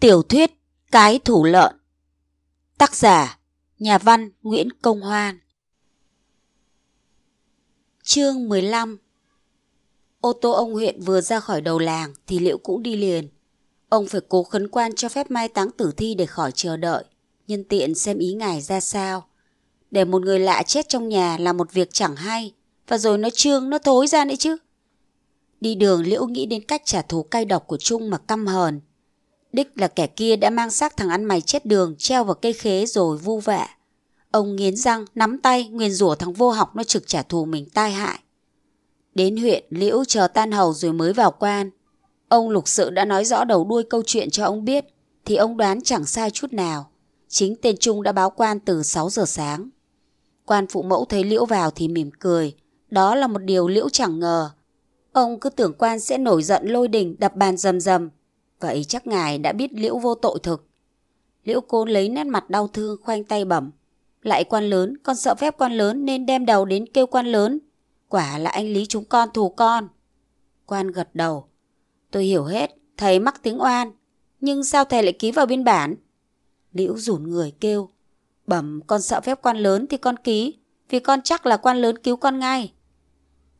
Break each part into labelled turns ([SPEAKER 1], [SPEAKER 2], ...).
[SPEAKER 1] Tiểu thuyết Cái thủ lợn Tác giả Nhà văn Nguyễn Công Hoan Chương 15 Ô tô ông huyện vừa ra khỏi đầu làng thì liệu cũng đi liền. Ông phải cố khấn quan cho phép mai táng tử thi để khỏi chờ đợi, nhân tiện xem ý ngài ra sao. Để một người lạ chết trong nhà là một việc chẳng hay, và rồi nó trương, nó thối ra nữa chứ. Đi đường Liễu nghĩ đến cách trả thù cay độc của Trung mà căm hờn, Đích là kẻ kia đã mang xác thằng ăn mày chết đường treo vào cây khế rồi vu vạ. Ông nghiến răng, nắm tay, nguyền rủa thằng vô học nó trực trả thù mình tai hại. Đến huyện, Liễu chờ tan hầu rồi mới vào quan. Ông lục sự đã nói rõ đầu đuôi câu chuyện cho ông biết, thì ông đoán chẳng sai chút nào. Chính tên Trung đã báo quan từ 6 giờ sáng. Quan phụ mẫu thấy Liễu vào thì mỉm cười. Đó là một điều Liễu chẳng ngờ. Ông cứ tưởng quan sẽ nổi giận lôi đình đập bàn rầm rầm Vậy chắc ngài đã biết liễu vô tội thực. Liễu cố lấy nét mặt đau thương khoanh tay bẩm. Lại quan lớn, con sợ phép quan lớn nên đem đầu đến kêu quan lớn. Quả là anh lý chúng con thù con. Quan gật đầu. Tôi hiểu hết, thầy mắc tiếng oan. Nhưng sao thầy lại ký vào biên bản? Liễu rủn người kêu. Bẩm con sợ phép quan lớn thì con ký. Vì con chắc là quan lớn cứu con ngay.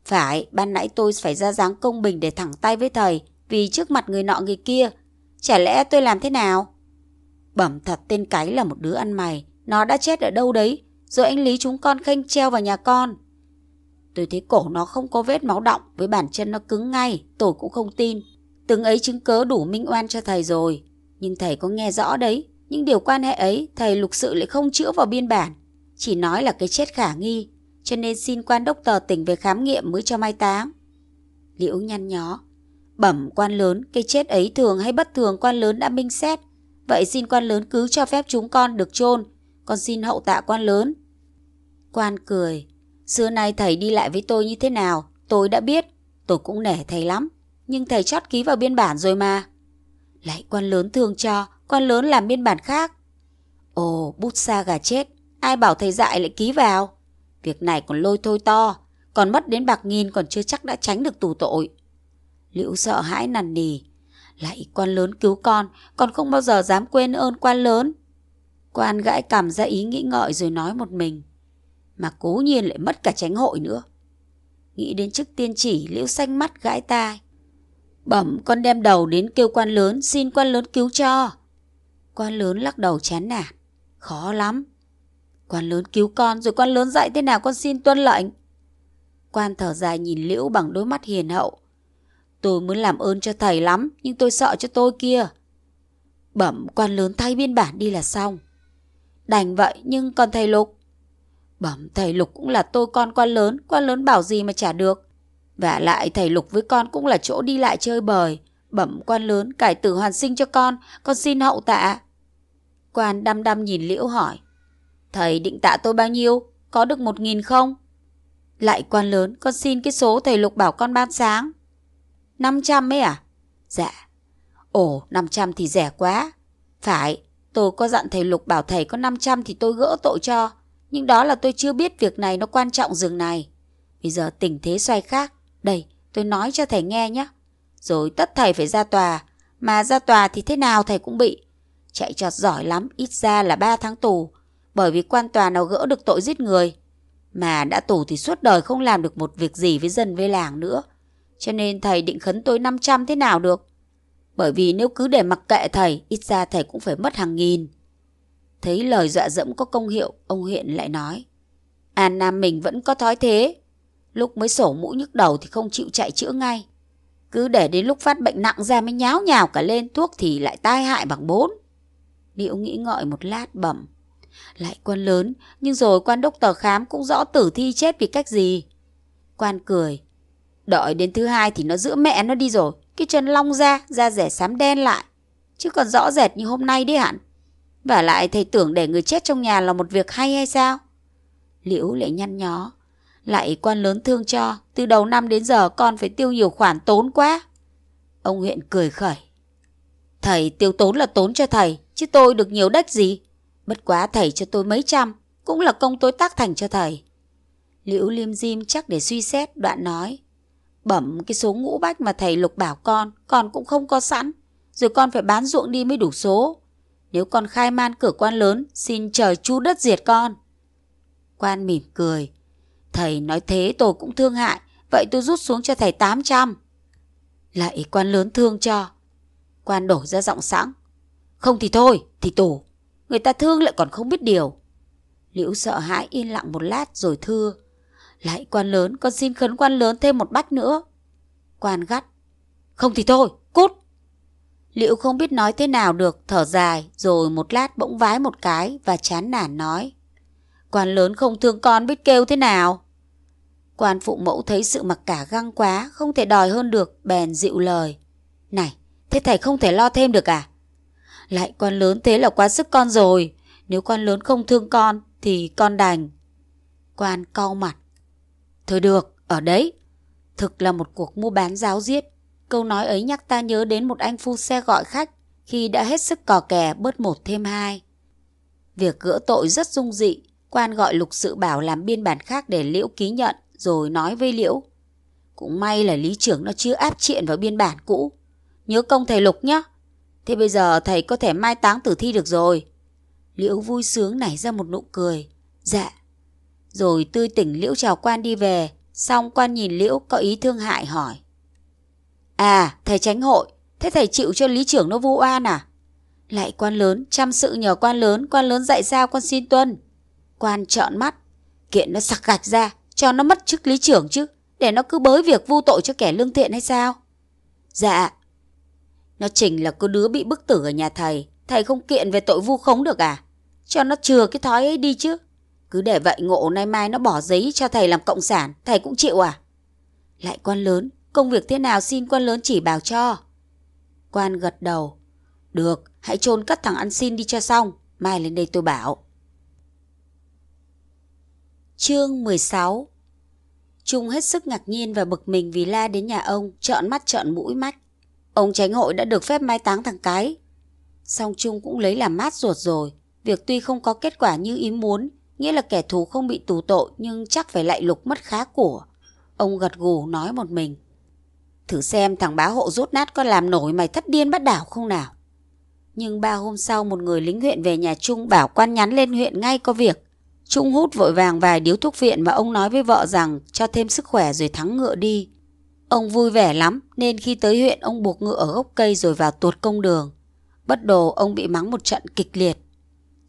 [SPEAKER 1] Phải, ban nãy tôi phải ra dáng công bình để thẳng tay với thầy vì trước mặt người nọ người kia. Chả lẽ tôi làm thế nào? Bẩm thật tên cái là một đứa ăn mày, nó đã chết ở đâu đấy, rồi anh Lý chúng con khênh treo vào nhà con. Tôi thấy cổ nó không có vết máu động, với bản chân nó cứng ngay, tôi cũng không tin. Từng ấy chứng cớ đủ minh oan cho thầy rồi, nhưng thầy có nghe rõ đấy, những điều quan hệ ấy thầy lục sự lại không chữa vào biên bản, chỉ nói là cái chết khả nghi, cho nên xin quan đốc tờ tỉnh về khám nghiệm mới cho mai táng. Liễu nhăn nhó, Bẩm quan lớn, cái chết ấy thường hay bất thường quan lớn đã minh xét. Vậy xin quan lớn cứ cho phép chúng con được chôn Con xin hậu tạ quan lớn. Quan cười. Xưa nay thầy đi lại với tôi như thế nào, tôi đã biết. Tôi cũng nể thầy lắm. Nhưng thầy chót ký vào biên bản rồi mà. Lại quan lớn thường cho, quan lớn làm biên bản khác. Ồ, bút xa gà chết. Ai bảo thầy dạy lại ký vào? Việc này còn lôi thôi to. Còn mất đến bạc nghìn còn chưa chắc đã tránh được tù tội. Liễu sợ hãi nằn nỉ. Lại quan lớn cứu con, con không bao giờ dám quên ơn quan lớn. Quan gãi cằm ra ý nghĩ ngợi rồi nói một mình. Mà cố nhiên lại mất cả tránh hội nữa. Nghĩ đến chức tiên chỉ, Liễu xanh mắt gãi tai. Bẩm con đem đầu đến kêu quan lớn, xin quan lớn cứu cho. Quan lớn lắc đầu chán nản. Khó lắm. Quan lớn cứu con rồi quan lớn dạy thế nào con xin tuân lệnh. Quan thở dài nhìn Liễu bằng đôi mắt hiền hậu. Tôi muốn làm ơn cho thầy lắm, nhưng tôi sợ cho tôi kia. Bẩm quan lớn thay biên bản đi là xong. Đành vậy, nhưng còn thầy Lục? Bẩm thầy Lục cũng là tôi con quan lớn, quan lớn bảo gì mà trả được. Và lại thầy Lục với con cũng là chỗ đi lại chơi bời. Bẩm quan lớn cải tử hoàn sinh cho con, con xin hậu tạ. Quan đăm đăm nhìn Liễu hỏi. Thầy định tạ tôi bao nhiêu? Có được một nghìn không? Lại quan lớn, con xin cái số thầy Lục bảo con ban sáng. 500 ấy à? Dạ. Ồ, 500 thì rẻ quá. Phải, tôi có dặn thầy Lục bảo thầy có 500 thì tôi gỡ tội cho. Nhưng đó là tôi chưa biết việc này nó quan trọng dường này. Bây giờ tình thế xoay khác. Đây, tôi nói cho thầy nghe nhé. Rồi tất thầy phải ra tòa. Mà ra tòa thì thế nào thầy cũng bị. Chạy trọt giỏi lắm, ít ra là 3 tháng tù. Bởi vì quan tòa nào gỡ được tội giết người. Mà đã tù thì suốt đời không làm được một việc gì với dân với làng nữa cho nên thầy định khấn tôi 500 thế nào được. Bởi vì nếu cứ để mặc kệ thầy, ít ra thầy cũng phải mất hàng nghìn. Thấy lời dọa dẫm có công hiệu, ông Huyện lại nói. An Nam mình vẫn có thói thế. Lúc mới sổ mũi nhức đầu thì không chịu chạy chữa ngay. Cứ để đến lúc phát bệnh nặng ra mới nháo nhào cả lên, thuốc thì lại tai hại bằng bốn. Liễu nghĩ ngợi một lát bẩm. Lại quan lớn, nhưng rồi quan đốc tờ khám cũng rõ tử thi chết vì cách gì. Quan cười, Đợi đến thứ hai thì nó giữ mẹ nó đi rồi. Cái chân long ra, da rẻ xám đen lại. Chứ còn rõ rệt như hôm nay đấy hẳn. Và lại thầy tưởng để người chết trong nhà là một việc hay hay sao? Liễu lại nhăn nhó. Lại quan lớn thương cho, từ đầu năm đến giờ con phải tiêu nhiều khoản tốn quá. Ông huyện cười khởi. Thầy tiêu tốn là tốn cho thầy, chứ tôi được nhiều đất gì. Bất quá thầy cho tôi mấy trăm, cũng là công tôi tác thành cho thầy. Liễu liêm diêm chắc để suy xét, đoạn nói bẩm cái số ngũ bách mà thầy Lục bảo con, con cũng không có sẵn, rồi con phải bán ruộng đi mới đủ số. Nếu con khai man cửa quan lớn, xin trời chu đất diệt con. Quan mỉm cười. Thầy nói thế tôi cũng thương hại, vậy tôi rút xuống cho thầy 800. Lại quan lớn thương cho. Quan đổ ra giọng sẵn. Không thì thôi, thì tổ Người ta thương lại còn không biết điều. Liễu sợ hãi yên lặng một lát rồi thưa. Lại quan lớn, con xin khấn quan lớn thêm một bách nữa. Quan gắt. Không thì thôi, cút. liễu không biết nói thế nào được, thở dài, rồi một lát bỗng vái một cái và chán nản nói. Quan lớn không thương con biết kêu thế nào. Quan phụ mẫu thấy sự mặc cả găng quá, không thể đòi hơn được, bèn dịu lời. Này, thế thầy không thể lo thêm được à? Lại quan lớn thế là quá sức con rồi, nếu quan lớn không thương con thì con đành. Quan cau mặt, Thôi được, ở đấy. Thực là một cuộc mua bán giáo diết. Câu nói ấy nhắc ta nhớ đến một anh phu xe gọi khách khi đã hết sức cò kè bớt một thêm hai. Việc gỡ tội rất dung dị, quan gọi lục sự bảo làm biên bản khác để Liễu ký nhận rồi nói với Liễu. Cũng may là lý trưởng nó chưa áp triện vào biên bản cũ. Nhớ công thầy Lục nhé. Thế bây giờ thầy có thể mai táng tử thi được rồi. Liễu vui sướng nảy ra một nụ cười. Dạ, rồi tươi tỉnh liễu chào quan đi về, xong quan nhìn liễu có ý thương hại hỏi. À, thầy tránh hội, thế thầy chịu cho lý trưởng nó vu oan à? Lại quan lớn, chăm sự nhờ quan lớn, quan lớn dạy sao quan xin tuân. Quan trợn mắt, kiện nó sặc gạch ra, cho nó mất chức lý trưởng chứ, để nó cứ bới việc vu tội cho kẻ lương thiện hay sao? Dạ. Nó chỉnh là cô đứa bị bức tử ở nhà thầy, thầy không kiện về tội vu khống được à? Cho nó chừa cái thói ấy đi chứ. Cứ để vậy ngộ nay mai nó bỏ giấy cho thầy làm cộng sản, thầy cũng chịu à? Lại quan lớn, công việc thế nào xin quan lớn chỉ bảo cho. Quan gật đầu. Được, hãy chôn cất thằng ăn xin đi cho xong, mai lên đây tôi bảo. Chương 16 Trung hết sức ngạc nhiên và bực mình vì La đến nhà ông, trợn mắt trợn mũi mắt. Ông tránh hội đã được phép mai táng thằng cái. xong Trung cũng lấy làm mát ruột rồi, việc tuy không có kết quả như ý muốn, nghĩa là kẻ thù không bị tù tội nhưng chắc phải lại lục mất khá của. Ông gật gù nói một mình. Thử xem thằng bá hộ rút nát có làm nổi mày thất điên bắt đảo không nào. Nhưng ba hôm sau một người lính huyện về nhà Trung bảo quan nhắn lên huyện ngay có việc. Trung hút vội vàng vài điếu thuốc viện mà ông nói với vợ rằng cho thêm sức khỏe rồi thắng ngựa đi. Ông vui vẻ lắm nên khi tới huyện ông buộc ngựa ở gốc cây rồi vào tuột công đường. Bất đồ ông bị mắng một trận kịch liệt.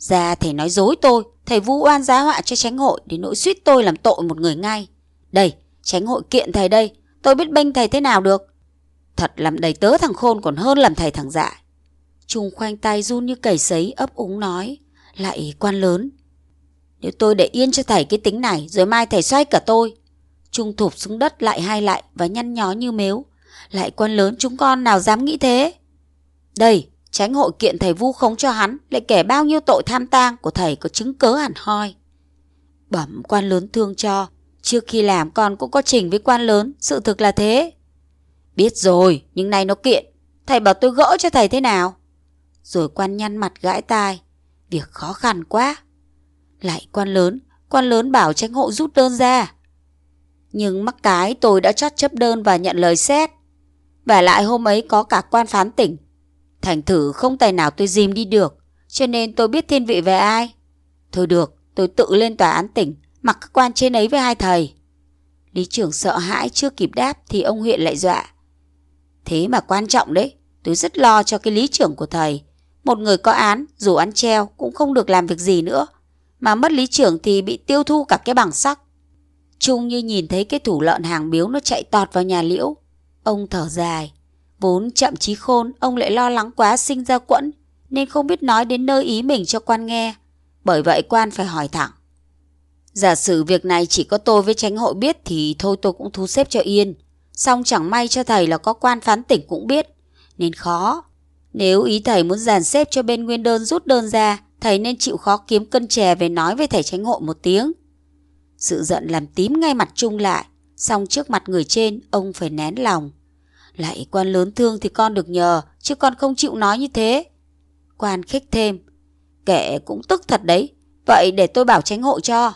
[SPEAKER 1] Ra thầy nói dối tôi, thầy vu oan giá họa cho tránh hội đến nỗi suýt tôi làm tội một người ngay. Đây, tránh hội kiện thầy đây, tôi biết bênh thầy thế nào được. Thật làm đầy tớ thằng khôn còn hơn làm thầy thằng dại. Trung khoanh tay run như cầy sấy ấp úng nói, lại quan lớn. Nếu tôi để yên cho thầy cái tính này rồi mai thầy xoay cả tôi. Trung thụp xuống đất lại hai lại và nhăn nhó như mếu. Lại quan lớn chúng con nào dám nghĩ thế. Đây, Tránh hội kiện thầy vu khống cho hắn lại kể bao nhiêu tội tham tang của thầy có chứng cớ hẳn hoi. Bẩm quan lớn thương cho, trước khi làm con cũng có trình với quan lớn, sự thực là thế. Biết rồi, nhưng nay nó kiện, thầy bảo tôi gỡ cho thầy thế nào? Rồi quan nhăn mặt gãi tai, việc khó khăn quá. Lại quan lớn, quan lớn bảo tránh hộ rút đơn ra. Nhưng mắc cái tôi đã chót chấp đơn và nhận lời xét. Và lại hôm ấy có cả quan phán tỉnh Thành thử không tài nào tôi dìm đi được, cho nên tôi biết thiên vị về ai. Thôi được, tôi tự lên tòa án tỉnh, mặc các quan trên ấy với hai thầy. Lý trưởng sợ hãi chưa kịp đáp thì ông huyện lại dọa. Thế mà quan trọng đấy, tôi rất lo cho cái lý trưởng của thầy. Một người có án, dù ăn treo cũng không được làm việc gì nữa. Mà mất lý trưởng thì bị tiêu thu cả cái bằng sắc. Trung như nhìn thấy cái thủ lợn hàng biếu nó chạy tọt vào nhà liễu. Ông thở dài. Vốn chậm trí khôn, ông lại lo lắng quá sinh ra quẫn, nên không biết nói đến nơi ý mình cho quan nghe. Bởi vậy quan phải hỏi thẳng. Giả sử việc này chỉ có tôi với tránh hội biết thì thôi tôi cũng thu xếp cho yên. Xong chẳng may cho thầy là có quan phán tỉnh cũng biết, nên khó. Nếu ý thầy muốn dàn xếp cho bên nguyên đơn rút đơn ra, thầy nên chịu khó kiếm cân chè về nói với thầy tránh hội một tiếng. Sự giận làm tím ngay mặt Trung lại, xong trước mặt người trên ông phải nén lòng. Lại quan lớn thương thì con được nhờ, chứ con không chịu nói như thế. Quan khích thêm. kẻ cũng tức thật đấy, vậy để tôi bảo tránh hộ cho.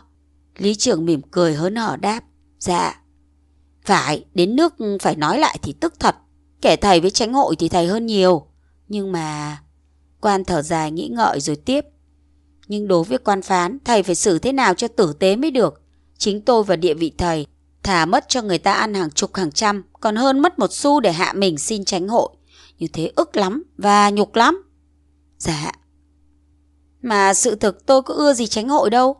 [SPEAKER 1] Lý trưởng mỉm cười hớn hở đáp. Dạ. Phải, đến nước phải nói lại thì tức thật. Kẻ thầy với tránh hội thì thầy hơn nhiều. Nhưng mà... Quan thở dài nghĩ ngợi rồi tiếp. Nhưng đối với quan phán, thầy phải xử thế nào cho tử tế mới được. Chính tôi và địa vị thầy Thà mất cho người ta ăn hàng chục hàng trăm còn hơn mất một xu để hạ mình xin tránh hội. Như thế ức lắm và nhục lắm. Dạ. Mà sự thực tôi có ưa gì tránh hội đâu.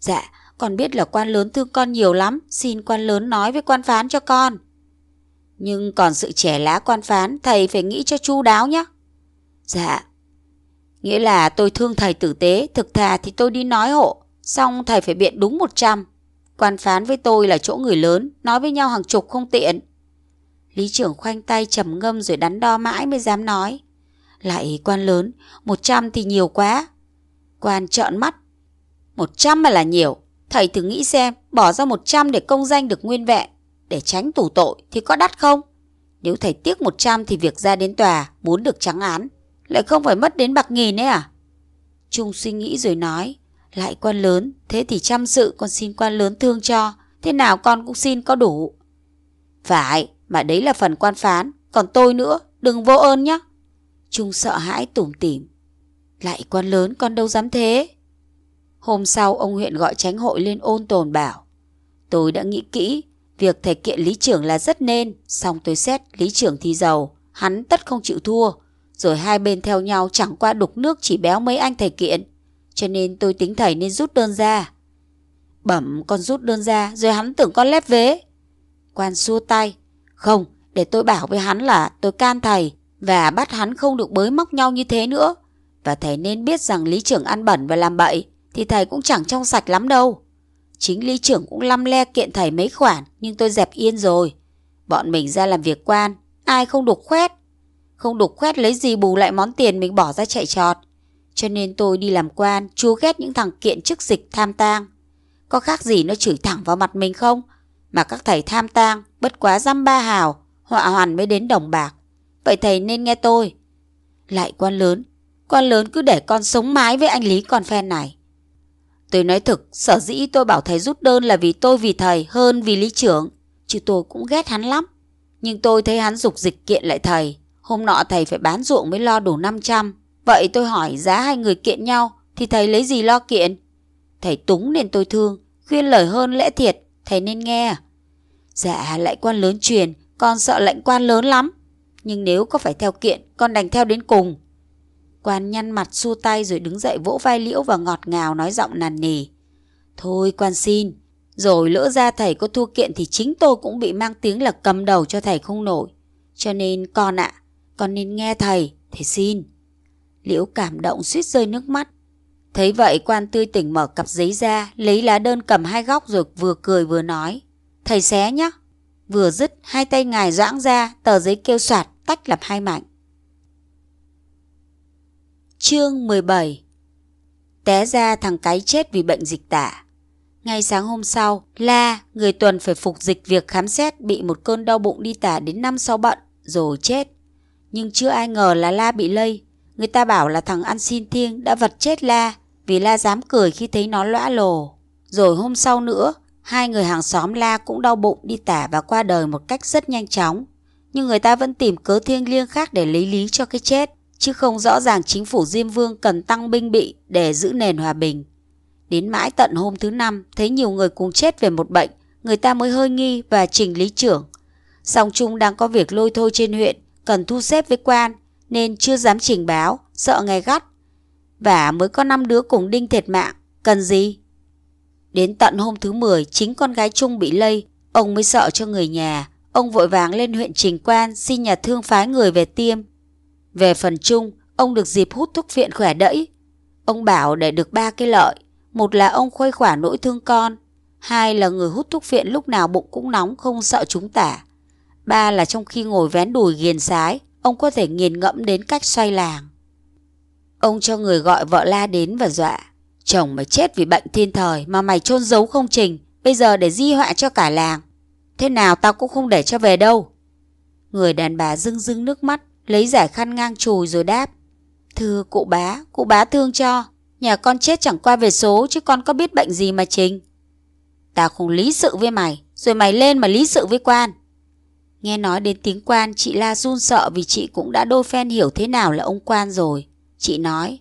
[SPEAKER 1] Dạ, con biết là quan lớn thương con nhiều lắm, xin quan lớn nói với quan phán cho con. Nhưng còn sự trẻ lá quan phán, thầy phải nghĩ cho chu đáo nhé. Dạ. Nghĩa là tôi thương thầy tử tế, thực thà thì tôi đi nói hộ, xong thầy phải biện đúng 100. Quan phán với tôi là chỗ người lớn, nói với nhau hàng chục không tiện. Lý trưởng khoanh tay trầm ngâm rồi đắn đo mãi mới dám nói. Lại quan lớn, 100 thì nhiều quá. Quan trợn mắt. 100 mà là nhiều, thầy thử nghĩ xem, bỏ ra 100 để công danh được nguyên vẹn, để tránh tù tội thì có đắt không? Nếu thầy tiếc 100 thì việc ra đến tòa muốn được trắng án, lại không phải mất đến bạc nghìn ấy à? Trung suy nghĩ rồi nói. Lại quan lớn, thế thì chăm sự con xin quan lớn thương cho, thế nào con cũng xin có đủ. Phải, mà đấy là phần quan phán, còn tôi nữa, đừng vô ơn nhé. Trung sợ hãi tủm tỉm. Lại quan lớn con đâu dám thế. Hôm sau ông huyện gọi tránh hội lên ôn tồn bảo. Tôi đã nghĩ kỹ, việc thầy kiện lý trưởng là rất nên, xong tôi xét lý trưởng thì giàu, hắn tất không chịu thua. Rồi hai bên theo nhau chẳng qua đục nước chỉ béo mấy anh thầy kiện. Cho nên tôi tính thầy nên rút đơn ra Bẩm con rút đơn ra Rồi hắn tưởng con lép vế Quan xua tay Không để tôi bảo với hắn là tôi can thầy Và bắt hắn không được bới móc nhau như thế nữa Và thầy nên biết rằng lý trưởng ăn bẩn và làm bậy Thì thầy cũng chẳng trong sạch lắm đâu Chính lý trưởng cũng lăm le kiện thầy mấy khoản Nhưng tôi dẹp yên rồi Bọn mình ra làm việc quan Ai không đục khoét Không đục khoét lấy gì bù lại món tiền mình bỏ ra chạy trọt cho nên tôi đi làm quan, chúa ghét những thằng kiện chức dịch tham tang. Có khác gì nó chửi thẳng vào mặt mình không? Mà các thầy tham tang, bất quá dăm ba hào, họa hoàn mới đến đồng bạc. Vậy thầy nên nghe tôi. Lại quan lớn, quan lớn cứ để con sống mái với anh Lý con phen này. Tôi nói thực, sở dĩ tôi bảo thầy rút đơn là vì tôi vì thầy hơn vì lý trưởng. Chứ tôi cũng ghét hắn lắm. Nhưng tôi thấy hắn dục dịch kiện lại thầy. Hôm nọ thầy phải bán ruộng mới lo đủ 500. Vậy tôi hỏi giá hai người kiện nhau thì thầy lấy gì lo kiện? Thầy túng nên tôi thương, khuyên lời hơn lẽ thiệt, thầy nên nghe. Dạ lại quan lớn truyền, con sợ lệnh quan lớn lắm. Nhưng nếu có phải theo kiện, con đành theo đến cùng. Quan nhăn mặt xua tay rồi đứng dậy vỗ vai liễu và ngọt ngào nói giọng nàn nỉ. Thôi quan xin, rồi lỡ ra thầy có thua kiện thì chính tôi cũng bị mang tiếng là cầm đầu cho thầy không nổi. Cho nên con ạ, con nên nghe thầy, thầy xin. Liễu cảm động suýt rơi nước mắt. Thấy vậy quan tươi tỉnh mở cặp giấy ra, lấy lá đơn cầm hai góc rồi vừa cười vừa nói. Thầy xé nhá. Vừa dứt, hai tay ngài doãng ra, tờ giấy kêu soạt, tách lập hai mảnh. Chương 17 Té ra thằng cái chết vì bệnh dịch tả. Ngay sáng hôm sau, La, người tuần phải phục dịch việc khám xét bị một cơn đau bụng đi tả đến năm sau bận, rồi chết. Nhưng chưa ai ngờ là La bị lây, Người ta bảo là thằng ăn xin thiêng đã vật chết La vì La dám cười khi thấy nó lõa lồ. Rồi hôm sau nữa, hai người hàng xóm La cũng đau bụng đi tả và qua đời một cách rất nhanh chóng. Nhưng người ta vẫn tìm cớ thiêng liêng khác để lấy lý cho cái chết, chứ không rõ ràng chính phủ Diêm Vương cần tăng binh bị để giữ nền hòa bình. Đến mãi tận hôm thứ năm, thấy nhiều người cùng chết về một bệnh, người ta mới hơi nghi và trình lý trưởng. Song Trung đang có việc lôi thôi trên huyện, cần thu xếp với quan, nên chưa dám trình báo, sợ nghe gắt. Và mới có năm đứa cùng đinh thiệt mạng, cần gì? Đến tận hôm thứ 10, chính con gái chung bị lây, ông mới sợ cho người nhà. Ông vội vàng lên huyện Trình Quan xin nhà thương phái người về tiêm. Về phần chung ông được dịp hút thuốc viện khỏe đẫy. Ông bảo để được ba cái lợi. Một là ông khuây khỏa nỗi thương con. Hai là người hút thuốc viện lúc nào bụng cũng nóng không sợ chúng tả. Ba là trong khi ngồi vén đùi ghiền sái, ông có thể nghiền ngẫm đến cách xoay làng. Ông cho người gọi vợ la đến và dọa. Chồng mày chết vì bệnh thiên thời mà mày chôn giấu không trình, bây giờ để di họa cho cả làng. Thế nào tao cũng không để cho về đâu. Người đàn bà rưng rưng nước mắt, lấy giải khăn ngang chùi rồi đáp. Thưa cụ bá, cụ bá thương cho. Nhà con chết chẳng qua về số chứ con có biết bệnh gì mà trình. Tao không lý sự với mày, rồi mày lên mà lý sự với quan. Nghe nói đến tiếng quan, chị La run sợ vì chị cũng đã đôi phen hiểu thế nào là ông quan rồi. Chị nói,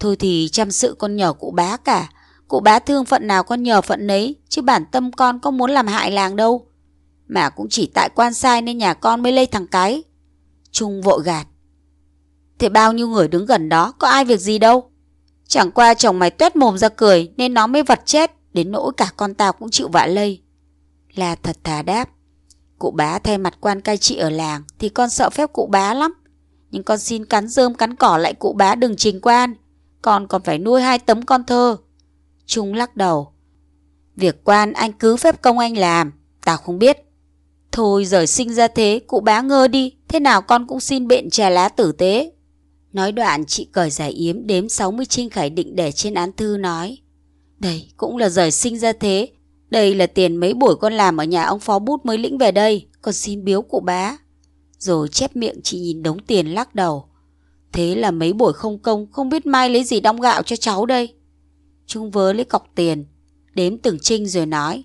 [SPEAKER 1] thôi thì chăm sự con nhỏ cụ bá cả. Cụ bá thương phận nào con nhờ phận nấy, chứ bản tâm con có muốn làm hại làng đâu. Mà cũng chỉ tại quan sai nên nhà con mới lây thằng cái. Trung vội gạt. Thế bao nhiêu người đứng gần đó, có ai việc gì đâu. Chẳng qua chồng mày tuét mồm ra cười nên nó mới vật chết, đến nỗi cả con tao cũng chịu vạ lây. Là thật thà đáp. Cụ bá thay mặt quan cai trị ở làng thì con sợ phép cụ bá lắm. Nhưng con xin cắn rơm cắn cỏ lại cụ bá đừng trình quan. Con còn phải nuôi hai tấm con thơ. Trung lắc đầu. Việc quan anh cứ phép công anh làm. Tao không biết. Thôi giờ sinh ra thế, cụ bá ngơ đi. Thế nào con cũng xin bện trà lá tử tế. Nói đoạn chị cởi giải yếm đếm 60 trinh khải định để trên án thư nói. Đây cũng là rời sinh ra thế đây là tiền mấy buổi con làm ở nhà ông phó bút mới lĩnh về đây, con xin biếu cụ bá. Rồi chép miệng chị nhìn đống tiền lắc đầu. Thế là mấy buổi không công không biết mai lấy gì đong gạo cho cháu đây. Trung vớ lấy cọc tiền, đếm từng trinh rồi nói.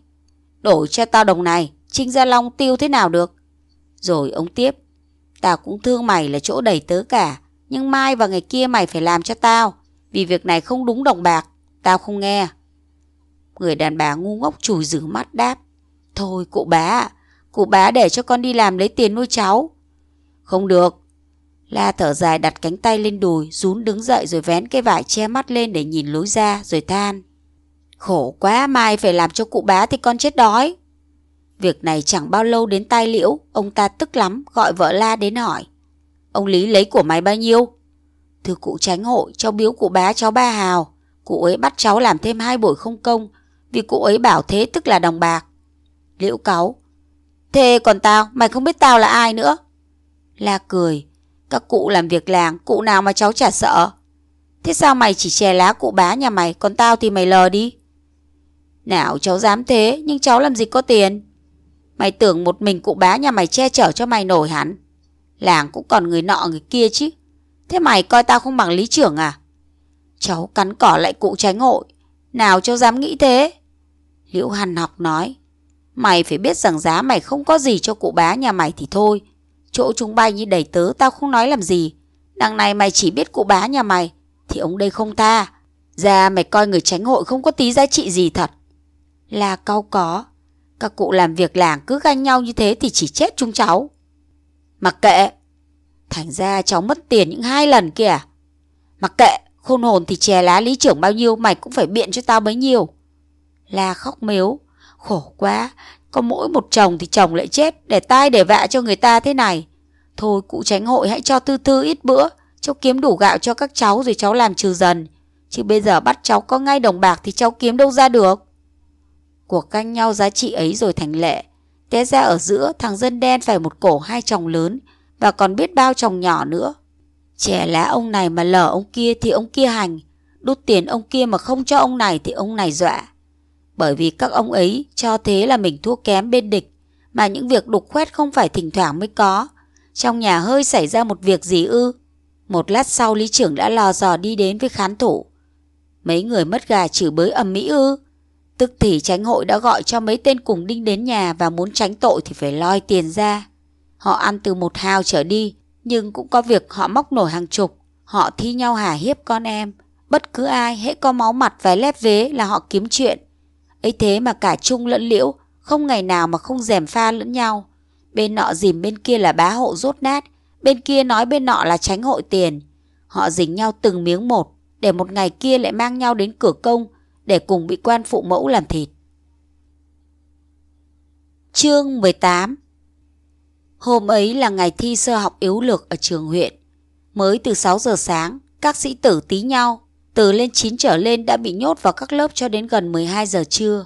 [SPEAKER 1] Đổi cho tao đồng này, trinh ra long tiêu thế nào được. Rồi ông tiếp. Tao cũng thương mày là chỗ đầy tớ cả, nhưng mai và ngày kia mày phải làm cho tao. Vì việc này không đúng đồng bạc, tao không nghe. Người đàn bà ngu ngốc chùi rửa mắt đáp. Thôi cụ bá cụ bá để cho con đi làm lấy tiền nuôi cháu. Không được. La thở dài đặt cánh tay lên đùi, rún đứng dậy rồi vén cái vải che mắt lên để nhìn lối ra rồi than. Khổ quá, mai phải làm cho cụ bá thì con chết đói. Việc này chẳng bao lâu đến tai liễu, ông ta tức lắm, gọi vợ La đến hỏi. Ông Lý lấy của mày bao nhiêu? Thưa cụ tránh hội, cháu biếu cụ bá cháu ba hào. Cụ ấy bắt cháu làm thêm hai buổi không công, vì cụ ấy bảo thế tức là đồng bạc. Liễu cáu. Thế còn tao, mày không biết tao là ai nữa. La cười. Các cụ làm việc làng, cụ nào mà cháu chả sợ. Thế sao mày chỉ chè lá cụ bá nhà mày, còn tao thì mày lờ đi. Nào cháu dám thế, nhưng cháu làm gì có tiền. Mày tưởng một mình cụ bá nhà mày che chở cho mày nổi hẳn. Làng cũng còn người nọ người kia chứ. Thế mày coi tao không bằng lý trưởng à? Cháu cắn cỏ lại cụ tránh hội. Nào cháu dám nghĩ thế? Liễu Hàn Học nói, mày phải biết rằng giá mày không có gì cho cụ bá nhà mày thì thôi. Chỗ chúng bay như đầy tớ tao không nói làm gì. Đằng này mày chỉ biết cụ bá nhà mày, thì ông đây không ta. Ra mày coi người tránh hội không có tí giá trị gì thật. Là cao có. Các cụ làm việc làng cứ ganh nhau như thế thì chỉ chết chúng cháu. Mặc kệ. Thành ra cháu mất tiền những hai lần kìa. Mặc kệ, khôn hồn thì chè lá lý trưởng bao nhiêu mày cũng phải biện cho tao bấy nhiêu. La khóc miếu Khổ quá, có mỗi một chồng thì chồng lại chết để tai để vạ cho người ta thế này. Thôi cụ tránh hội hãy cho tư tư ít bữa, cháu kiếm đủ gạo cho các cháu rồi cháu làm trừ dần. Chứ bây giờ bắt cháu có ngay đồng bạc thì cháu kiếm đâu ra được. Cuộc canh nhau giá trị ấy rồi thành lệ. Té ra ở giữa thằng dân đen phải một cổ hai chồng lớn và còn biết bao chồng nhỏ nữa. Trẻ lá ông này mà lở ông kia thì ông kia hành, đút tiền ông kia mà không cho ông này thì ông này dọa bởi vì các ông ấy cho thế là mình thua kém bên địch, mà những việc đục khoét không phải thỉnh thoảng mới có. Trong nhà hơi xảy ra một việc gì ư? Một lát sau lý trưởng đã lò dò đi đến với khán thủ. Mấy người mất gà chửi bới ầm mỹ ư? Tức thì tránh hội đã gọi cho mấy tên cùng đinh đến nhà và muốn tránh tội thì phải loi tiền ra. Họ ăn từ một hào trở đi, nhưng cũng có việc họ móc nổi hàng chục. Họ thi nhau hà hiếp con em. Bất cứ ai hễ có máu mặt và lép vế là họ kiếm chuyện. Ấy thế mà cả Trung lẫn Liễu không ngày nào mà không rèm pha lẫn nhau. Bên nọ dìm bên kia là bá hộ rốt nát, bên kia nói bên nọ là tránh hội tiền. Họ dính nhau từng miếng một, để một ngày kia lại mang nhau đến cửa công để cùng bị quan phụ mẫu làm thịt. Chương 18 Hôm ấy là ngày thi sơ học yếu lược ở trường huyện. Mới từ 6 giờ sáng, các sĩ tử tí nhau, từ lên 9 trở lên đã bị nhốt vào các lớp cho đến gần 12 giờ trưa.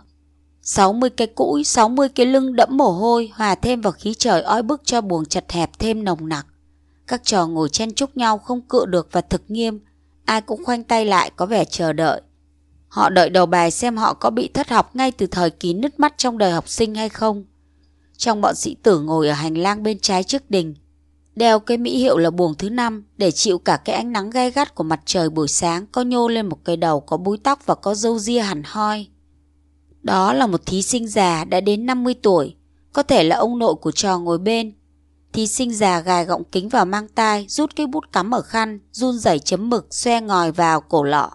[SPEAKER 1] 60 cái cũi, 60 cái lưng đẫm mồ hôi hòa thêm vào khí trời oi bức cho buồng chật hẹp thêm nồng nặc. Các trò ngồi chen chúc nhau không cự được và thực nghiêm, ai cũng khoanh tay lại có vẻ chờ đợi. Họ đợi đầu bài xem họ có bị thất học ngay từ thời kỳ nứt mắt trong đời học sinh hay không. Trong bọn sĩ tử ngồi ở hành lang bên trái trước đình, Đeo cây mỹ hiệu là buồng thứ năm để chịu cả cái ánh nắng gay gắt của mặt trời buổi sáng có nhô lên một cây đầu có búi tóc và có râu ria hẳn hoi. Đó là một thí sinh già đã đến 50 tuổi, có thể là ông nội của trò ngồi bên. Thí sinh già gài gọng kính vào mang tai, rút cái bút cắm ở khăn, run rẩy chấm mực, xoe ngòi vào cổ lọ.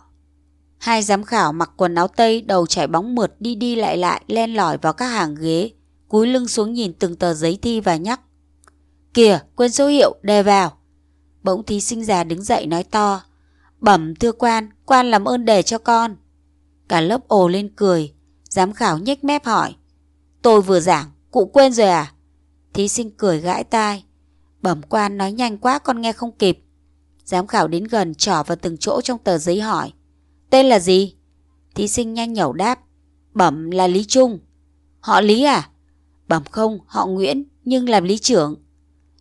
[SPEAKER 1] Hai giám khảo mặc quần áo tây, đầu chảy bóng mượt đi đi lại lại, len lỏi vào các hàng ghế, cúi lưng xuống nhìn từng tờ giấy thi và nhắc. Kìa, quên số hiệu, đề vào. Bỗng thí sinh già đứng dậy nói to. Bẩm thưa quan, quan làm ơn đề cho con. Cả lớp ồ lên cười, giám khảo nhếch mép hỏi. Tôi vừa giảng, cụ quên rồi à? Thí sinh cười gãi tai. Bẩm quan nói nhanh quá con nghe không kịp. Giám khảo đến gần trỏ vào từng chỗ trong tờ giấy hỏi. Tên là gì? Thí sinh nhanh nhẩu đáp. Bẩm là Lý Trung. Họ Lý à? Bẩm không, họ Nguyễn, nhưng làm lý trưởng.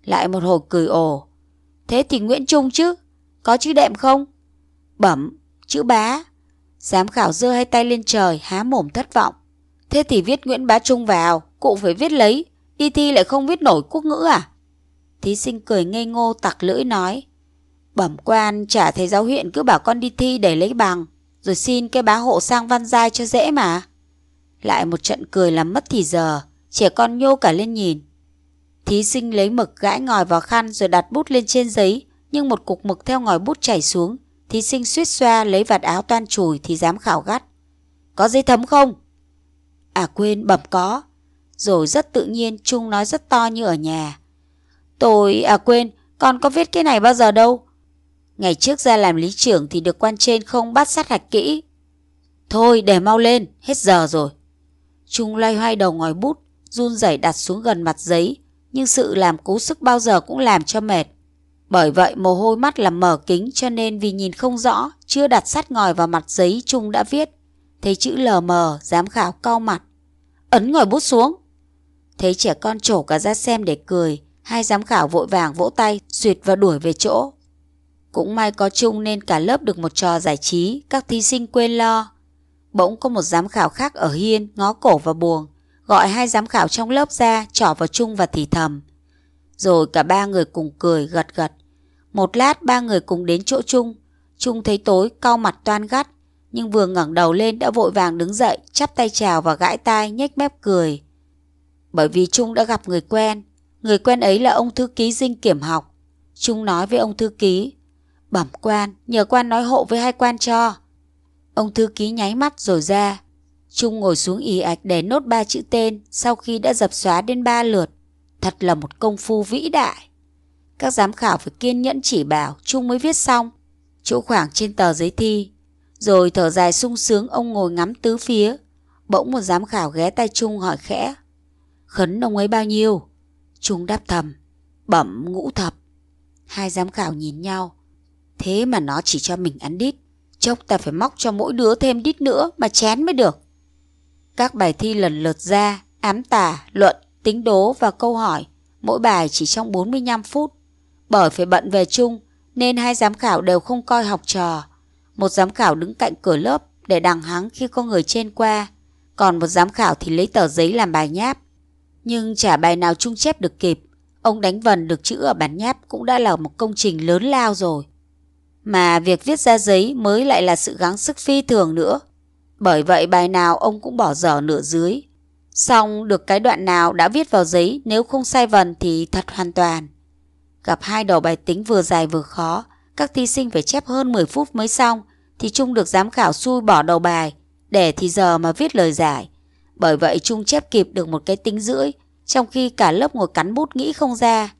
[SPEAKER 1] Lại một hồi cười ồ. Thế thì Nguyễn Trung chứ, có chữ đệm không? Bẩm, chữ bá. Giám khảo dơ hai tay lên trời, há mồm thất vọng. Thế thì viết Nguyễn Bá Trung vào, cụ phải viết lấy, đi thi lại không viết nổi quốc ngữ à? Thí sinh cười ngây ngô tặc lưỡi nói. Bẩm quan trả thầy giáo huyện cứ bảo con đi thi để lấy bằng, rồi xin cái bá hộ sang văn giai cho dễ mà. Lại một trận cười làm mất thì giờ, trẻ con nhô cả lên nhìn. Thí sinh lấy mực gãi ngòi vào khăn rồi đặt bút lên trên giấy, nhưng một cục mực theo ngòi bút chảy xuống. Thí sinh suýt xoa lấy vạt áo toan chùi thì dám khảo gắt. Có giấy thấm không? À quên bẩm có. Rồi rất tự nhiên Trung nói rất to như ở nhà. Tôi, à quên, con có viết cái này bao giờ đâu. Ngày trước ra làm lý trưởng thì được quan trên không bắt sát hạch kỹ. Thôi để mau lên, hết giờ rồi. Trung loay hoay đầu ngòi bút, run rẩy đặt xuống gần mặt giấy, nhưng sự làm cố sức bao giờ cũng làm cho mệt. Bởi vậy mồ hôi mắt làm mở kính cho nên vì nhìn không rõ, chưa đặt sát ngòi vào mặt giấy Trung đã viết. Thấy chữ lờ mờ, giám khảo cau mặt. Ấn ngòi bút xuống. Thấy trẻ con trổ cả ra xem để cười, hai giám khảo vội vàng vỗ tay, suyệt và đuổi về chỗ. Cũng may có Trung nên cả lớp được một trò giải trí, các thí sinh quên lo. Bỗng có một giám khảo khác ở hiên, ngó cổ và buồn gọi hai giám khảo trong lớp ra trỏ vào chung và thì thầm. Rồi cả ba người cùng cười gật gật. Một lát ba người cùng đến chỗ chung chung thấy tối cau mặt toan gắt nhưng vừa ngẩng đầu lên đã vội vàng đứng dậy chắp tay chào và gãi tai nhếch mép cười. Bởi vì chung đã gặp người quen. Người quen ấy là ông thư ký dinh kiểm học. chung nói với ông thư ký Bẩm quan, nhờ quan nói hộ với hai quan cho. Ông thư ký nháy mắt rồi ra. Trung ngồi xuống ì ạch để nốt ba chữ tên sau khi đã dập xóa đến ba lượt. Thật là một công phu vĩ đại. Các giám khảo phải kiên nhẫn chỉ bảo Trung mới viết xong, chỗ khoảng trên tờ giấy thi. Rồi thở dài sung sướng ông ngồi ngắm tứ phía. Bỗng một giám khảo ghé tay Trung hỏi khẽ. Khấn ông ấy bao nhiêu? Trung đáp thầm. Bẩm ngũ thập. Hai giám khảo nhìn nhau. Thế mà nó chỉ cho mình ăn đít. Chốc ta phải móc cho mỗi đứa thêm đít nữa mà chén mới được. Các bài thi lần lượt ra, ám tả, luận, tính đố và câu hỏi, mỗi bài chỉ trong 45 phút. Bởi phải bận về chung nên hai giám khảo đều không coi học trò. Một giám khảo đứng cạnh cửa lớp để đằng hắng khi có người trên qua, còn một giám khảo thì lấy tờ giấy làm bài nháp. Nhưng trả bài nào chung chép được kịp, ông đánh vần được chữ ở bản nháp cũng đã là một công trình lớn lao rồi. Mà việc viết ra giấy mới lại là sự gắng sức phi thường nữa. Bởi vậy bài nào ông cũng bỏ dở nửa dưới. Xong được cái đoạn nào đã viết vào giấy nếu không sai vần thì thật hoàn toàn. Gặp hai đầu bài tính vừa dài vừa khó, các thí sinh phải chép hơn 10 phút mới xong thì Trung được giám khảo xui bỏ đầu bài để thì giờ mà viết lời giải. Bởi vậy Trung chép kịp được một cái tính rưỡi trong khi cả lớp ngồi cắn bút nghĩ không ra.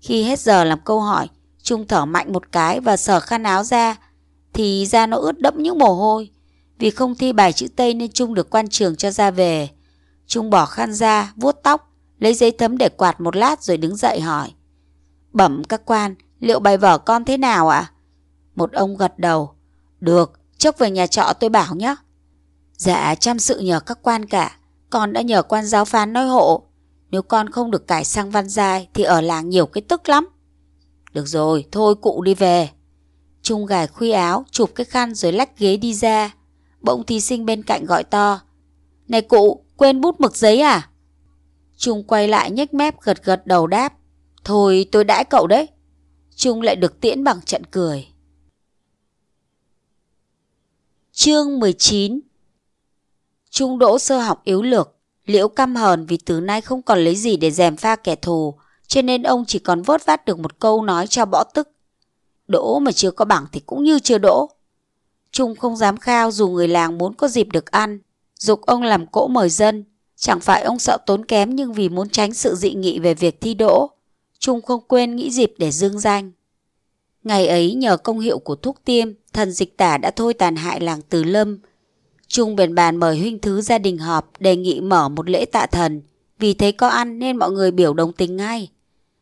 [SPEAKER 1] Khi hết giờ làm câu hỏi, Trung thở mạnh một cái và sờ khăn áo ra thì da nó ướt đẫm những mồ hôi. Vì không thi bài chữ Tây nên Trung được quan trường cho ra về. Trung bỏ khăn ra, vuốt tóc, lấy giấy thấm để quạt một lát rồi đứng dậy hỏi. Bẩm các quan, liệu bài vở con thế nào ạ? Một ông gật đầu. Được, chốc về nhà trọ tôi bảo nhé. Dạ chăm sự nhờ các quan cả, con đã nhờ quan giáo phán nói hộ. Nếu con không được cải sang văn giai thì ở làng nhiều cái tức lắm. Được rồi, thôi cụ đi về. Trung gài khuy áo, chụp cái khăn rồi lách ghế đi ra bỗng thí sinh bên cạnh gọi to. Này cụ, quên bút mực giấy à? Trung quay lại nhếch mép gật gật đầu đáp. Thôi tôi đãi cậu đấy. Trung lại được tiễn bằng trận cười. Chương 19 Trung đỗ sơ học yếu lược, liễu căm hờn vì từ nay không còn lấy gì để dèm pha kẻ thù, cho nên ông chỉ còn vớt vát được một câu nói cho bõ tức. Đỗ mà chưa có bảng thì cũng như chưa đỗ. Trung không dám khao dù người làng muốn có dịp được ăn, dục ông làm cỗ mời dân. Chẳng phải ông sợ tốn kém nhưng vì muốn tránh sự dị nghị về việc thi đỗ, Trung không quên nghĩ dịp để dương danh. Ngày ấy nhờ công hiệu của thuốc tiêm, thần dịch tả đã thôi tàn hại làng Từ Lâm. Trung bèn bàn mời huynh thứ gia đình họp đề nghị mở một lễ tạ thần, vì thấy có ăn nên mọi người biểu đồng tình ngay.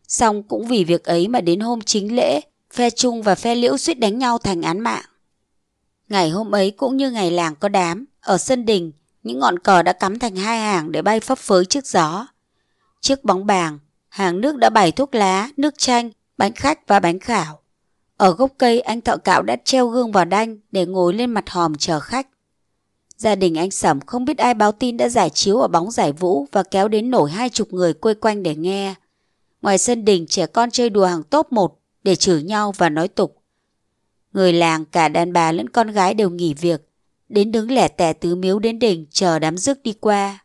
[SPEAKER 1] Xong cũng vì việc ấy mà đến hôm chính lễ, phe Trung và phe Liễu suýt đánh nhau thành án mạng. Ngày hôm ấy cũng như ngày làng có đám, ở sân đình, những ngọn cờ đã cắm thành hai hàng để bay phấp phới trước gió. Trước bóng bàn, hàng nước đã bày thuốc lá, nước chanh, bánh khách và bánh khảo. Ở gốc cây anh thợ cạo đã treo gương vào đanh để ngồi lên mặt hòm chờ khách. Gia đình anh Sẩm không biết ai báo tin đã giải chiếu ở bóng giải vũ và kéo đến nổi hai chục người quây quanh để nghe. Ngoài sân đình trẻ con chơi đùa hàng top một để chửi nhau và nói tục. Người làng cả đàn bà lẫn con gái đều nghỉ việc, đến đứng lẻ tẻ tứ miếu đến đỉnh chờ đám rước đi qua.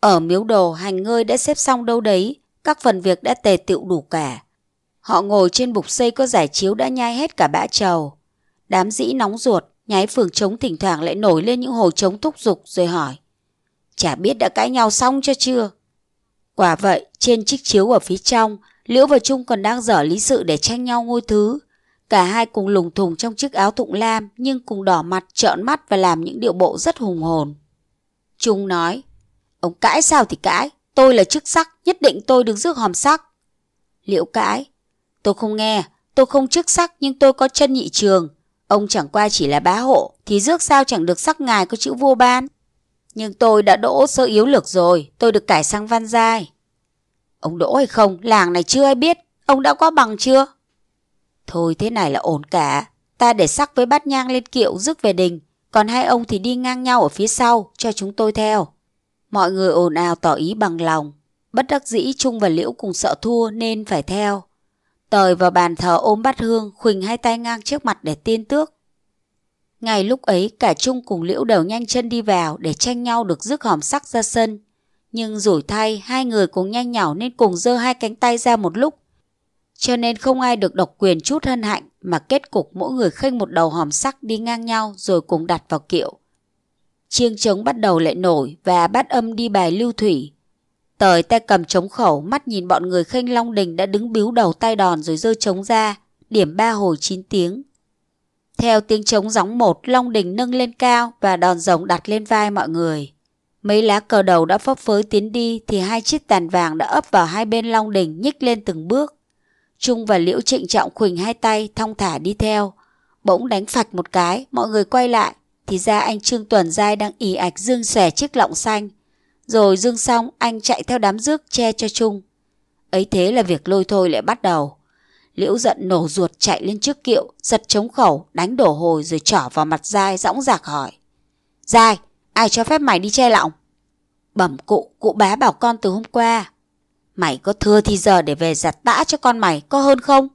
[SPEAKER 1] Ở miếu đồ hành ngơi đã xếp xong đâu đấy, các phần việc đã tề tựu đủ cả. Họ ngồi trên bục xây có giải chiếu đã nhai hết cả bã trầu. Đám dĩ nóng ruột, nhái phường trống thỉnh thoảng lại nổi lên những hồ trống thúc giục rồi hỏi. Chả biết đã cãi nhau xong cho chưa? Quả vậy, trên chiếc chiếu ở phía trong, Liễu và Trung còn đang dở lý sự để tranh nhau ngôi thứ. Cả hai cùng lùng thùng trong chiếc áo thụng lam nhưng cùng đỏ mặt trợn mắt và làm những điệu bộ rất hùng hồn. Trung nói, ông cãi sao thì cãi, tôi là chức sắc, nhất định tôi đứng rước hòm sắc. Liễu cãi, tôi không nghe, tôi không chức sắc nhưng tôi có chân nhị trường. Ông chẳng qua chỉ là bá hộ, thì rước sao chẳng được sắc ngài có chữ vua ban. Nhưng tôi đã đỗ sơ yếu lược rồi, tôi được cải sang văn giai. Ông đỗ hay không, làng này chưa ai biết, ông đã có bằng chưa? Thôi thế này là ổn cả. Ta để sắc với bát nhang lên kiệu rước về đình. Còn hai ông thì đi ngang nhau ở phía sau cho chúng tôi theo. Mọi người ồn ào tỏ ý bằng lòng. Bất đắc dĩ Trung và Liễu cùng sợ thua nên phải theo. Tời vào bàn thờ ôm bát hương, khuỳnh hai tay ngang trước mặt để tiên tước. Ngay lúc ấy cả Trung cùng Liễu đều nhanh chân đi vào để tranh nhau được rước hòm sắc ra sân. Nhưng rủi thay hai người cùng nhanh nhỏ nên cùng giơ hai cánh tay ra một lúc cho nên không ai được độc quyền chút hân hạnh mà kết cục mỗi người khênh một đầu hòm sắc đi ngang nhau rồi cùng đặt vào kiệu. Chiêng trống bắt đầu lại nổi và bắt âm đi bài lưu thủy. Tời tay cầm trống khẩu mắt nhìn bọn người khênh Long Đình đã đứng biếu đầu tay đòn rồi rơi trống ra, điểm ba hồi chín tiếng. Theo tiếng trống gióng một, Long Đình nâng lên cao và đòn rồng đặt lên vai mọi người. Mấy lá cờ đầu đã phấp phới tiến đi thì hai chiếc tàn vàng đã ấp vào hai bên Long Đình nhích lên từng bước. Trung và Liễu trịnh trọng khuỳnh hai tay thong thả đi theo. Bỗng đánh phạch một cái, mọi người quay lại. Thì ra anh Trương Tuần Giai đang ỉ ạch dương xòe chiếc lọng xanh. Rồi dương xong anh chạy theo đám rước che cho Trung. Ấy thế là việc lôi thôi lại bắt đầu. Liễu giận nổ ruột chạy lên trước kiệu, giật chống khẩu, đánh đổ hồi rồi trỏ vào mặt Giai dõng dạc hỏi. Giai, ai cho phép mày đi che lọng? Bẩm cụ, cụ bá bảo con từ hôm qua, Mày có thưa thì giờ để về giặt tã cho con mày có hơn không?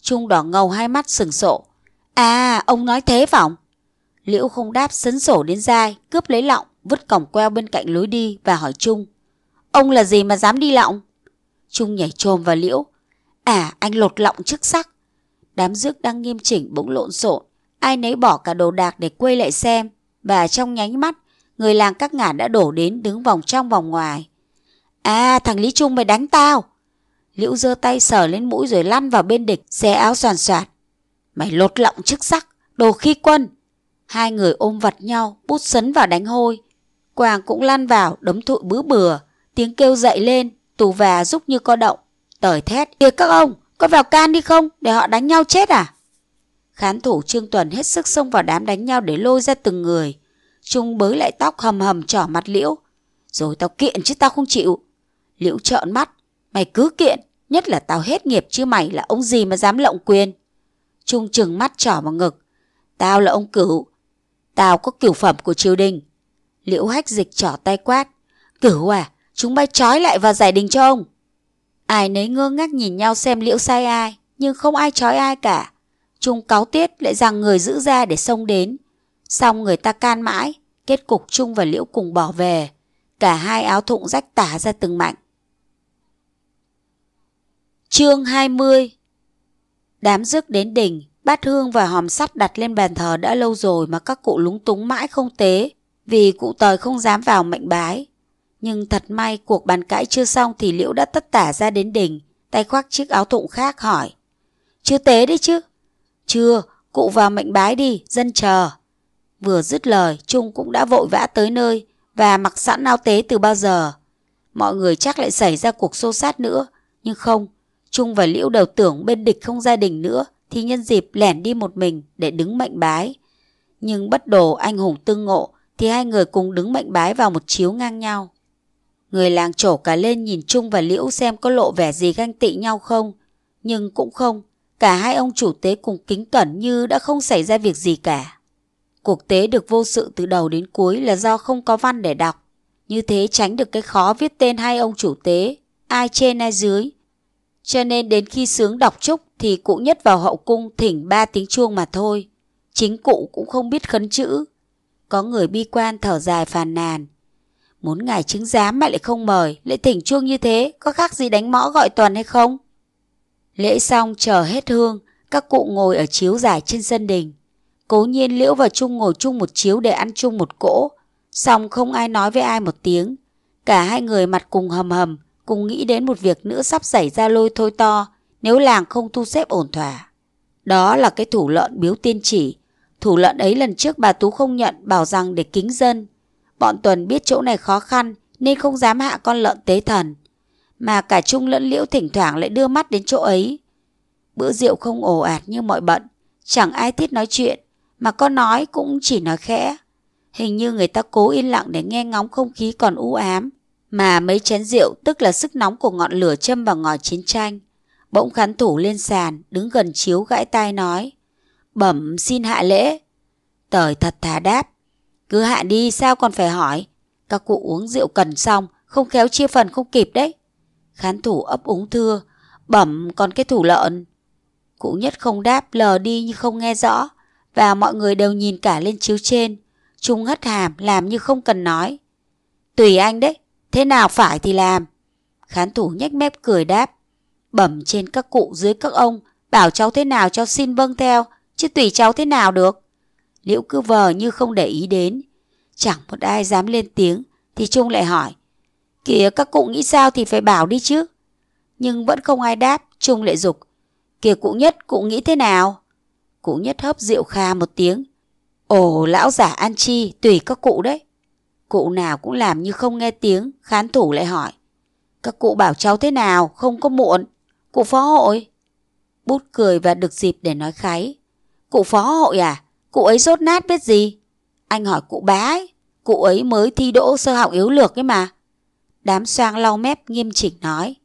[SPEAKER 1] Trung đỏ ngầu hai mắt sừng sộ. À, ông nói thế vọng? Liễu không đáp sấn sổ đến dai, cướp lấy lọng, vứt còng queo bên cạnh lối đi và hỏi Trung. Ông là gì mà dám đi lọng? Trung nhảy trồm vào Liễu. À, anh lột lọng trước sắc. Đám rước đang nghiêm chỉnh bỗng lộn xộn, ai nấy bỏ cả đồ đạc để quay lại xem. Và trong nhánh mắt, người làng các ngả đã đổ đến đứng vòng trong vòng ngoài. À thằng Lý Trung mày đánh tao Liễu giơ tay sờ lên mũi rồi lăn vào bên địch Xé áo soàn soạt Mày lột lọng chức sắc Đồ khi quân Hai người ôm vặt nhau Bút sấn vào đánh hôi Quàng cũng lăn vào Đấm thụi bứ bừa Tiếng kêu dậy lên Tù và rúc như co động Tời thét Kìa các ông Có vào can đi không Để họ đánh nhau chết à Khán thủ Trương Tuần hết sức xông vào đám đánh nhau Để lôi ra từng người Trung bới lại tóc hầm hầm trỏ mặt liễu Rồi tao kiện chứ tao không chịu Liễu trợn mắt. Mày cứ kiện. Nhất là tao hết nghiệp chứ mày là ông gì mà dám lộng quyền. Trung trừng mắt trỏ vào ngực. Tao là ông cửu. Tao có cửu phẩm của triều đình. Liễu hách dịch trỏ tay quát. Cửu à, chúng bay trói lại và giải đình cho ông. Ai nấy ngơ ngác nhìn nhau xem liễu sai ai, nhưng không ai trói ai cả. Trung cáo tiết lại rằng người giữ ra để xông đến. Xong người ta can mãi, kết cục Trung và Liễu cùng bỏ về. Cả hai áo thụng rách tả ra từng mảnh. Chương 20 Đám rước đến đỉnh, bát hương và hòm sắt đặt lên bàn thờ đã lâu rồi mà các cụ lúng túng mãi không tế, vì cụ tời không dám vào mệnh bái. Nhưng thật may cuộc bàn cãi chưa xong thì Liễu đã tất tả ra đến đỉnh, tay khoác chiếc áo thụng khác hỏi. Chưa tế đấy chứ? Chưa, cụ vào mệnh bái đi, dân chờ. Vừa dứt lời, Trung cũng đã vội vã tới nơi và mặc sẵn áo tế từ bao giờ. Mọi người chắc lại xảy ra cuộc xô sát nữa, nhưng không, Trung và Liễu đều tưởng bên địch không gia đình nữa thì nhân dịp lẻn đi một mình để đứng mệnh bái. Nhưng bất đồ anh hùng tương ngộ thì hai người cùng đứng mệnh bái vào một chiếu ngang nhau. Người làng trổ cả lên nhìn Trung và Liễu xem có lộ vẻ gì ganh tị nhau không. Nhưng cũng không, cả hai ông chủ tế cùng kính cẩn như đã không xảy ra việc gì cả. Cuộc tế được vô sự từ đầu đến cuối là do không có văn để đọc. Như thế tránh được cái khó viết tên hai ông chủ tế, ai trên ai dưới, cho nên đến khi sướng đọc chúc thì cụ nhất vào hậu cung thỉnh ba tiếng chuông mà thôi. Chính cụ cũng không biết khấn chữ. Có người bi quan thở dài phàn nàn. Muốn ngài chứng giám mà lại không mời, lại thỉnh chuông như thế, có khác gì đánh mõ gọi toàn hay không? Lễ xong chờ hết hương, các cụ ngồi ở chiếu dài trên sân đình. Cố nhiên Liễu và Trung ngồi chung một chiếu để ăn chung một cỗ, xong không ai nói với ai một tiếng. Cả hai người mặt cùng hầm hầm, cùng nghĩ đến một việc nữa sắp xảy ra lôi thôi to nếu làng không thu xếp ổn thỏa. Đó là cái thủ lợn biếu tiên chỉ. Thủ lợn ấy lần trước bà Tú không nhận bảo rằng để kính dân. Bọn Tuần biết chỗ này khó khăn nên không dám hạ con lợn tế thần. Mà cả Trung lẫn Liễu thỉnh thoảng lại đưa mắt đến chỗ ấy. Bữa rượu không ồ ạt như mọi bận. Chẳng ai thiết nói chuyện mà có nói cũng chỉ nói khẽ. Hình như người ta cố yên lặng để nghe ngóng không khí còn u ám mà mấy chén rượu tức là sức nóng của ngọn lửa châm vào ngòi chiến tranh. Bỗng khán thủ lên sàn, đứng gần chiếu gãi tai nói. Bẩm xin hạ lễ. Tời thật thà đáp. Cứ hạ đi sao còn phải hỏi. Các cụ uống rượu cần xong, không khéo chia phần không kịp đấy. Khán thủ ấp úng thưa. Bẩm còn cái thủ lợn. Cụ nhất không đáp lờ đi như không nghe rõ. Và mọi người đều nhìn cả lên chiếu trên. chúng hất hàm làm như không cần nói. Tùy anh đấy, Thế nào phải thì làm. Khán thủ nhếch mép cười đáp. Bẩm trên các cụ dưới các ông, bảo cháu thế nào cháu xin vâng theo, chứ tùy cháu thế nào được. Liễu cứ vờ như không để ý đến. Chẳng một ai dám lên tiếng, thì Trung lại hỏi. Kìa các cụ nghĩ sao thì phải bảo đi chứ. Nhưng vẫn không ai đáp, Trung lại dục Kìa cụ nhất, cụ nghĩ thế nào? Cụ nhất hấp rượu kha một tiếng. Ồ, lão giả An Chi, tùy các cụ đấy. Cụ nào cũng làm như không nghe tiếng, khán thủ lại hỏi. Các cụ bảo cháu thế nào, không có muộn. Cụ phó hội. Bút cười và được dịp để nói kháy. Cụ phó hội à? Cụ ấy rốt nát biết gì? Anh hỏi cụ bá ấy. Cụ ấy mới thi đỗ sơ học yếu lược ấy mà. Đám xoang lau mép nghiêm chỉnh nói.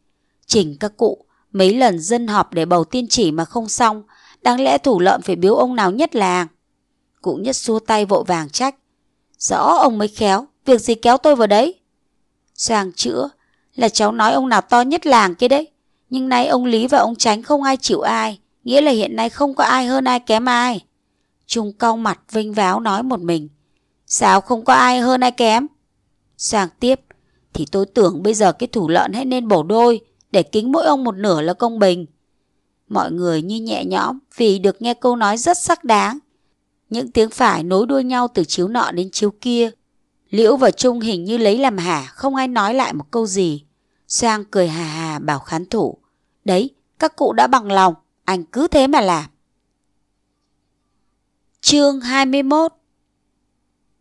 [SPEAKER 1] Chỉnh các cụ, mấy lần dân họp để bầu tiên chỉ mà không xong, đáng lẽ thủ lợn phải biếu ông nào nhất làng. Cụ nhất xua tay vội vàng trách. Rõ ông mới khéo, việc gì kéo tôi vào đấy? Giàng chữa, là cháu nói ông nào to nhất làng kia đấy. Nhưng nay ông Lý và ông Tránh không ai chịu ai, nghĩa là hiện nay không có ai hơn ai kém ai. Trung cau mặt vinh váo nói một mình. Sao không có ai hơn ai kém? Giàng tiếp, thì tôi tưởng bây giờ cái thủ lợn hãy nên bổ đôi, để kính mỗi ông một nửa là công bình. Mọi người như nhẹ nhõm vì được nghe câu nói rất sắc đáng những tiếng phải nối đuôi nhau từ chiếu nọ đến chiếu kia. Liễu và Trung hình như lấy làm hả, không ai nói lại một câu gì. Sang cười hà hà bảo khán thủ. Đấy, các cụ đã bằng lòng, anh cứ thế mà làm. Chương 21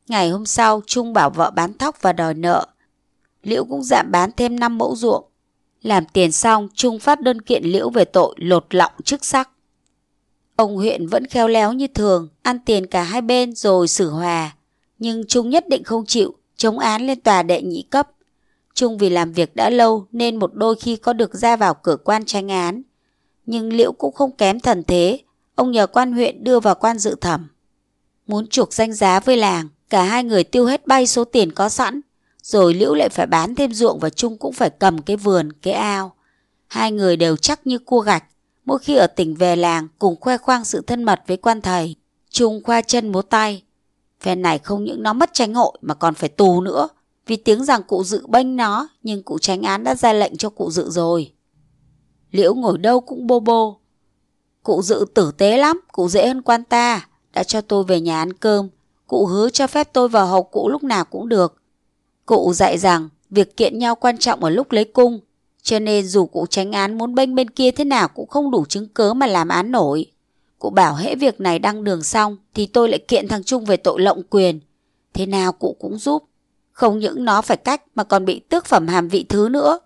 [SPEAKER 1] Ngày hôm sau, Trung bảo vợ bán thóc và đòi nợ. Liễu cũng giảm bán thêm 5 mẫu ruộng. Làm tiền xong, Trung phát đơn kiện Liễu về tội lột lọng chức sắc. Ông huyện vẫn khéo léo như thường, ăn tiền cả hai bên rồi xử hòa. Nhưng Trung nhất định không chịu, chống án lên tòa đệ nhị cấp. Trung vì làm việc đã lâu nên một đôi khi có được ra vào cửa quan tranh án. Nhưng liễu cũng không kém thần thế, ông nhờ quan huyện đưa vào quan dự thẩm. Muốn chuộc danh giá với làng, cả hai người tiêu hết bay số tiền có sẵn. Rồi Liễu lại phải bán thêm ruộng và Trung cũng phải cầm cái vườn, cái ao. Hai người đều chắc như cua gạch, Mỗi khi ở tỉnh về làng cùng khoe khoang sự thân mật với quan thầy, Trung khoa chân múa tay. Phen này không những nó mất tránh hội mà còn phải tù nữa. Vì tiếng rằng cụ dự bênh nó nhưng cụ tránh án đã ra lệnh cho cụ dự rồi. Liễu ngồi đâu cũng bô bô. Cụ dự tử tế lắm, cụ dễ hơn quan ta. Đã cho tôi về nhà ăn cơm. Cụ hứa cho phép tôi vào học cụ lúc nào cũng được. Cụ dạy rằng việc kiện nhau quan trọng ở lúc lấy cung cho nên dù cụ tránh án muốn bênh bên kia thế nào cũng không đủ chứng cớ mà làm án nổi. Cụ bảo hễ việc này đăng đường xong thì tôi lại kiện thằng Trung về tội lộng quyền. Thế nào cụ cũng giúp. Không những nó phải cách mà còn bị tước phẩm hàm vị thứ nữa.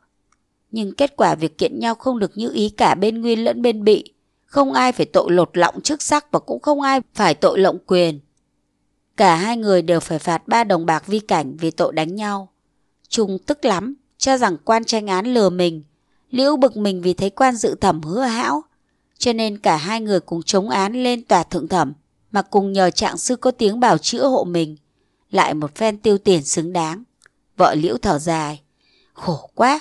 [SPEAKER 1] Nhưng kết quả việc kiện nhau không được như ý cả bên Nguyên lẫn bên Bị. Không ai phải tội lột lọng chức sắc và cũng không ai phải tội lộng quyền. Cả hai người đều phải phạt ba đồng bạc vi cảnh vì tội đánh nhau. Trung tức lắm, cho rằng quan tranh án lừa mình. Liễu bực mình vì thấy quan dự thẩm hứa hão, cho nên cả hai người cùng chống án lên tòa thượng thẩm mà cùng nhờ trạng sư có tiếng bảo chữa hộ mình. Lại một phen tiêu tiền xứng đáng. Vợ Liễu thở dài. Khổ quá,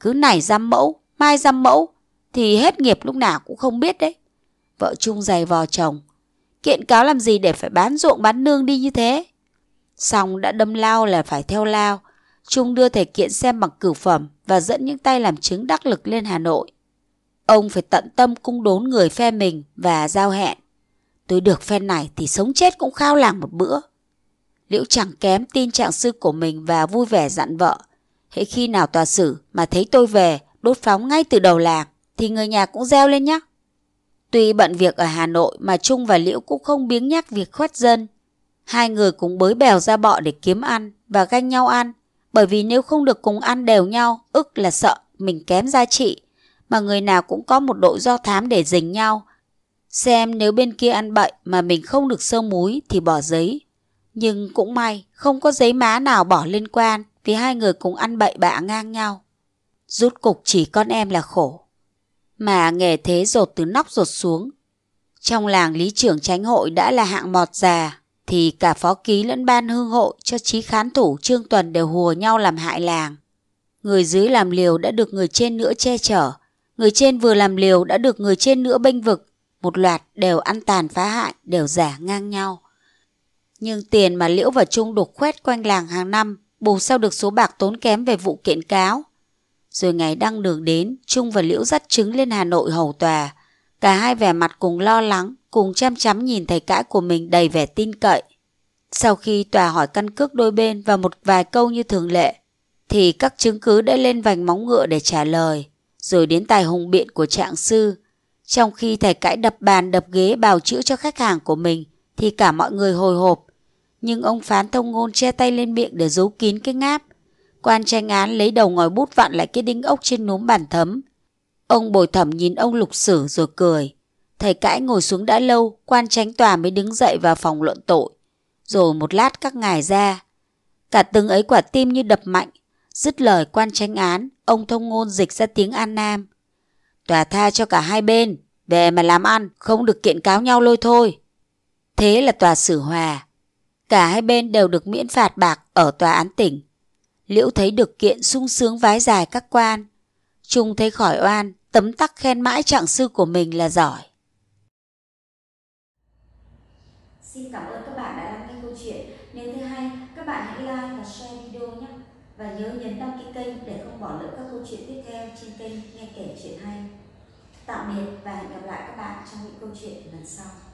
[SPEAKER 1] cứ này giam mẫu, mai giam mẫu, thì hết nghiệp lúc nào cũng không biết đấy. Vợ chung giày vò chồng. Kiện cáo làm gì để phải bán ruộng bán nương đi như thế? Xong đã đâm lao là phải theo lao, Trung đưa thể kiện xem bằng cử phẩm và dẫn những tay làm chứng đắc lực lên Hà Nội. Ông phải tận tâm cung đốn người phe mình và giao hẹn. Tôi được phen này thì sống chết cũng khao làng một bữa. Liễu chẳng kém tin trạng sư của mình và vui vẻ dặn vợ. Hễ khi nào tòa xử mà thấy tôi về đốt phóng ngay từ đầu làng thì người nhà cũng gieo lên nhé. Tuy bận việc ở Hà Nội mà Trung và Liễu cũng không biếng nhắc việc khuất dân. Hai người cũng bới bèo ra bọ để kiếm ăn và ganh nhau ăn bởi vì nếu không được cùng ăn đều nhau, ức là sợ mình kém giá trị, mà người nào cũng có một độ do thám để dình nhau. Xem nếu bên kia ăn bậy mà mình không được sơ múi thì bỏ giấy. Nhưng cũng may, không có giấy má nào bỏ liên quan vì hai người cùng ăn bậy bạ ngang nhau. Rút cục chỉ con em là khổ. Mà nghề thế rột từ nóc rột xuống. Trong làng lý trưởng tránh hội đã là hạng mọt già, thì cả phó ký lẫn ban hương hộ cho trí khán thủ Trương Tuần đều hùa nhau làm hại làng. Người dưới làm liều đã được người trên nữa che chở, người trên vừa làm liều đã được người trên nữa bênh vực, một loạt đều ăn tàn phá hại, đều giả ngang nhau. Nhưng tiền mà Liễu và Trung đục khoét quanh làng hàng năm bù sao được số bạc tốn kém về vụ kiện cáo. Rồi ngày đăng đường đến, Trung và Liễu dắt chứng lên Hà Nội hầu tòa, Cả hai vẻ mặt cùng lo lắng, cùng chăm chăm nhìn thầy cãi của mình đầy vẻ tin cậy. Sau khi tòa hỏi căn cước đôi bên và một vài câu như thường lệ, thì các chứng cứ đã lên vành móng ngựa để trả lời, rồi đến tài hùng biện của trạng sư. Trong khi thầy cãi đập bàn đập ghế bào chữa cho khách hàng của mình, thì cả mọi người hồi hộp. Nhưng ông phán thông ngôn che tay lên miệng để giấu kín cái ngáp. Quan tranh án lấy đầu ngòi bút vặn lại cái đinh ốc trên núm bàn thấm, Ông bồi thẩm nhìn ông lục sử rồi cười. Thầy cãi ngồi xuống đã lâu, quan tránh tòa mới đứng dậy vào phòng luận tội. Rồi một lát các ngài ra. Cả từng ấy quả tim như đập mạnh. Dứt lời quan tránh án, ông thông ngôn dịch ra tiếng An Nam. Tòa tha cho cả hai bên, về mà làm ăn, không được kiện cáo nhau lôi thôi. Thế là tòa xử hòa. Cả hai bên đều được miễn phạt bạc ở tòa án tỉnh. Liễu thấy được kiện sung sướng vái dài các quan, Trung thấy khỏi oan, tấm tắc khen mãi trạng sư của mình là giỏi. Xin cảm ơn các bạn đã lắng nghe câu chuyện. Nếu thấy hay, các bạn hãy like và share video nhé. Và nhớ nhấn đăng ký kênh để không bỏ lỡ các câu chuyện tiếp theo trên kênh Nghe Kể Chuyện Hay. Tạm biệt và hẹn gặp lại các bạn trong những câu chuyện lần sau.